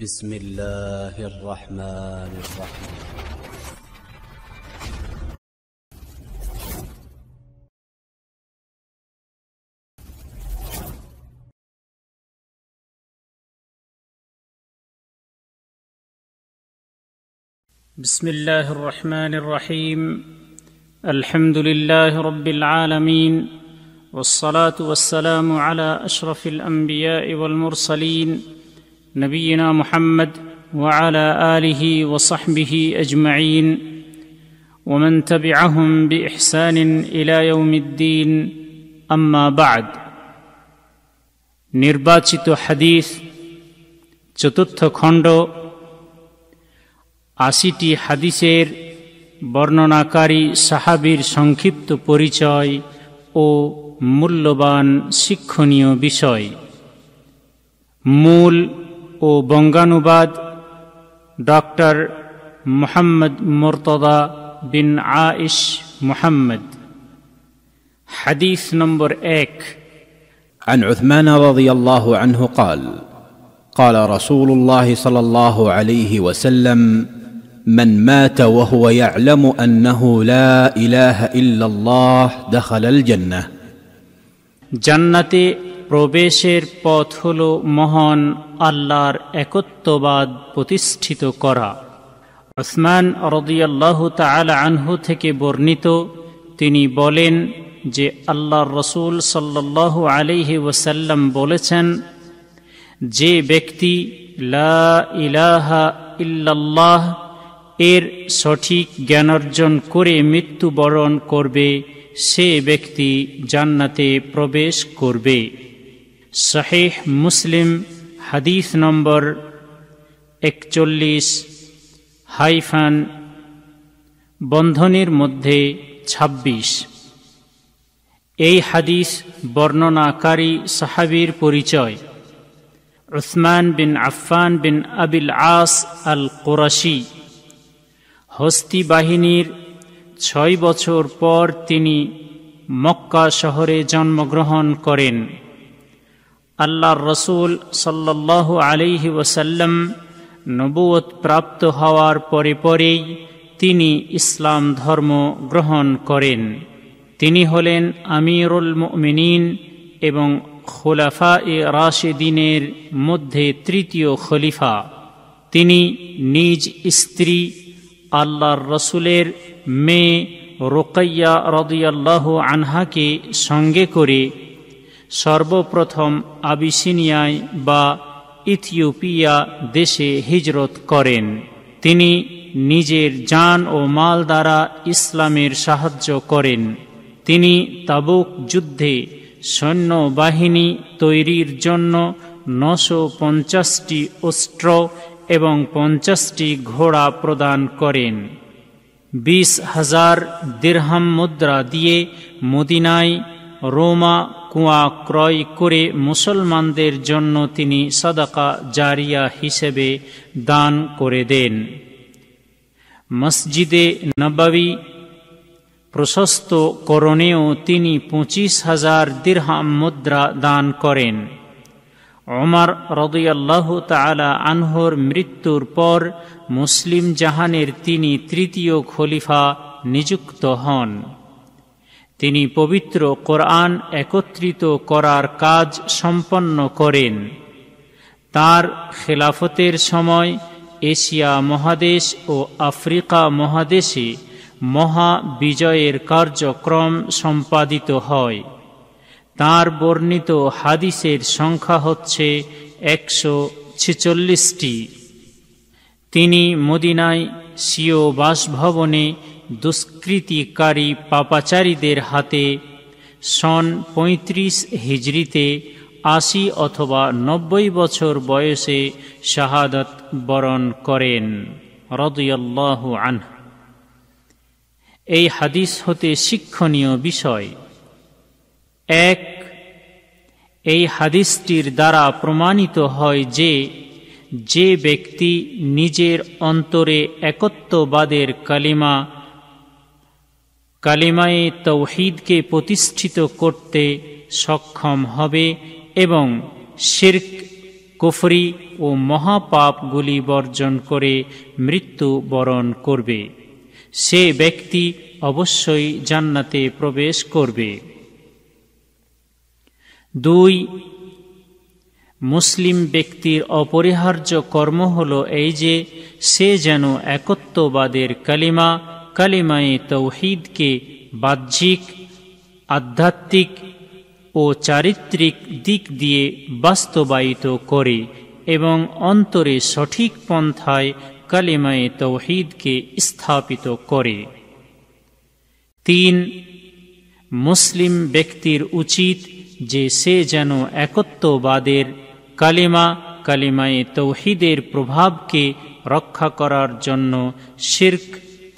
بسم الله الرحمن الرحيم بسم الله الرحمن الرحيم الحمد لله رب العالمين والصلاه والسلام على اشرف الانبياء والمرسلين نبينا محمد وعلى آله وصحبه أجمعين ومن تبعهم بإحسان إلى يوم الدين أما بعد নির্বাচিত হাদিস চতুর্থ খণ্ড আশিটি হাদিসের বর্ণনাকারী সাহাবির সংক্ষিপ্ত পরিচয় ও মূল্যবান শিক্ষণীয় বিষয় মূল ও বঙ্গানুবাদ ডক্টর মোহাম্মদ মোর্তদা বিন আইশ মোহাম্মদ حديث نمبر ايك عن عثمان رضي الله عنه قال قال رسول الله صلى الله عليه وسلم من مات وهو يعلم انه لا اله الا الله دخل الجنه جنتي প্রবেশের পথ হল মহান আল্লাহর একত্ববাদ প্রতিষ্ঠিত করা আসমান রদিয়াল্লাহ তালা আনহু থেকে বর্ণিত তিনি বলেন যে আল্লাহ রসুল সাল্লাহ আলিহি ওসাল্লাম বলেছেন যে ব্যক্তি লা ইলাহা ইল্লাল্লাহ এর সঠিক জ্ঞানার্জন করে মৃত্যুবরণ করবে সে ব্যক্তি জান্নাতে প্রবেশ করবে শাহেহ মুসলিম হাদিস নম্বর একচল্লিশ হাইফান বন্ধনের মধ্যে ২৬ এই হাদিস বর্ণনাকারী সাহাবির পরিচয় উসমান বিন আফান বিন আবিল আস আল কোরাশি হস্তি বাহিনীর ছয় বছর পর তিনি মক্কা শহরে জন্মগ্রহণ করেন আল্লাহর রসুল সাল্লাহ আলিহি ওসাল্লাম নবুয়ত প্রাপ্ত হওয়ার পরে পরেই তিনি ইসলাম ধর্ম গ্রহণ করেন তিনি হলেন আমিরুল মিনীন এবং খোলাফা এ রাশেদিনের মধ্যে তৃতীয় খলিফা তিনি নিজ স্ত্রী আল্লাহর রসুলের মেয়ে রোকাইয়া রদিয়াল্লাহ আনহাকে সঙ্গে করে সর্বপ্রথম আবিসিনিয়ায় বা ইথিওপিয়া দেশে হিজরত করেন তিনি নিজের যান ও মাল দ্বারা ইসলামের সাহায্য করেন তিনি তাবুক যুদ্ধে সৈন্যবাহিনী তৈরির জন্য নশো পঞ্চাশটি অস্ত্র এবং পঞ্চাশটি ঘোড়া প্রদান করেন বিশ হাজার দীর্হাম মুদ্রা দিয়ে মদিনায় রোমা কুয়া ক্রয় করে মুসলমানদের জন্য তিনি সদাকা জারিয়া হিসেবে দান করে দেন মসজিদে নবাবী প্রশস্ত করণেও তিনি পঁচিশ হাজার দীর্হাম মুদ্রা দান করেন অমর রদুয়াল্লাহ তালা আনহর মৃত্যুর পর মুসলিম জাহানের তিনি তৃতীয় খলিফা নিযুক্ত হন তিনি পবিত্র কোরআন একত্রিত করার কাজ সম্পন্ন করেন তার খেলাফতের সময় এশিয়া মহাদেশ ও আফ্রিকা মহাদেশে মহা বিজয়ের কার্যক্রম সম্পাদিত হয় তার বর্ণিত হাদিসের সংখ্যা হচ্ছে একশো ছেচল্লিশটি তিনি মদিনায় সিও বাসভবনে দুষ্কৃতিকারী পাপাচারীদের হাতে সন পঁয়ত্রিশ হিজড়িতে আশি অথবা নব্বই বছর বয়সে শাহাদত বরণ করেন রদুয়াল্লাহ আনহ এই হাদিস হতে শিক্ষণীয় বিষয় এক এই হাদিসটির দ্বারা প্রমাণিত হয় যে যে ব্যক্তি নিজের অন্তরে একত্ববাদের কালিমা কালিমায়ে তৌহিদকে প্রতিষ্ঠিত করতে সক্ষম হবে এবং শির্ক কুফরি ও মহাপাপগুলি বর্জন করে মৃত্যু বরণ করবে সে ব্যক্তি অবশ্যই জান্নাতে প্রবেশ করবে দুই মুসলিম ব্যক্তির অপরিহার্য কর্ম হল এই যে সে যেন একত্ববাদের কালিমা কালিমায়ে তৌহিদকে বাহ্যিক আধ্যাত্মিক ও চারিত্রিক দিক দিয়ে বাস্তবায়িত করে এবং অন্তরে সঠিক পন্থায় কালিমায়ে তৌহিদকে স্থাপিত করে তিন মুসলিম ব্যক্তির উচিত যে সে যেন একত্ববাদের কালিমা কালিমায়ে তৌহিদের প্রভাবকে রক্ষা করার জন্য শির্ক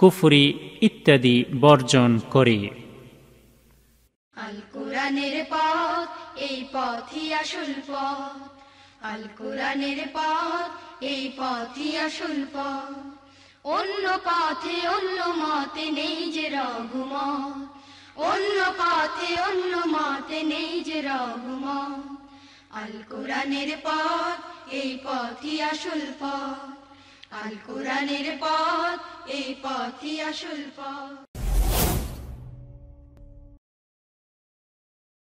কুফুরি ইত্যাদি বর্জন করে এই পথ এই অন্য পথে অন্য মতে নেই যে রঘুম অন্য পথে অন্য মতে নেই যে রঘুম আল কোরআনের পথ এই পথই আসল পথ আল কোরআনের পথ এই পথই আসল পথ